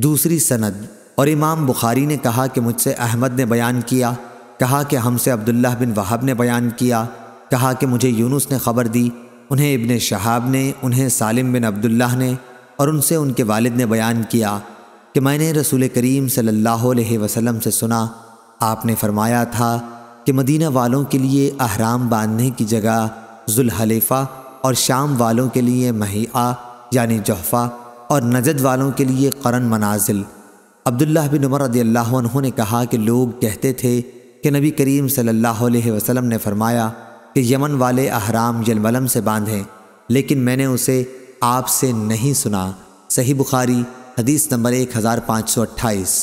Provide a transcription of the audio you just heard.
दूसरी सनद और इमाम बुखारी ने कहा कि मुझसे अहमद ने बयान किया कहा कि हमसे अब्दुल्ला बिन वहाब ने बयान किया कहा कि मुझे यूनुस ने खबर दी उन्हें इब्ने शहाब ने उन्हें सालिम बिन अब्दुल्लाह ने और उनसे उनके वालिद ने बयान किया कि मैंने रसूल करीम सल्लल्लाहु अलैहि वसल्लम से सुना आपने फरमाया था कि मदीना वालों के लिए अहराम बांधने की जगह जुल्हलेफ़ा और शाम वालों के लिए महिया यानी जहफ़ा और नजद वालों के लिए करन मनाजिल अब्दुल्ला बिन उमर रदी ने कहा कि लोग कहते थे कि नबी करीम सल्लल्लाहु अलैहि वसल्लम ने फरमाया कि यमन वाले अहराम यलमलम से बांधें लेकिन मैंने उसे आपसे नहीं सुना सही बुखारी हदीस नंबर एक हज़ार पाँच सौ अट्ठाईस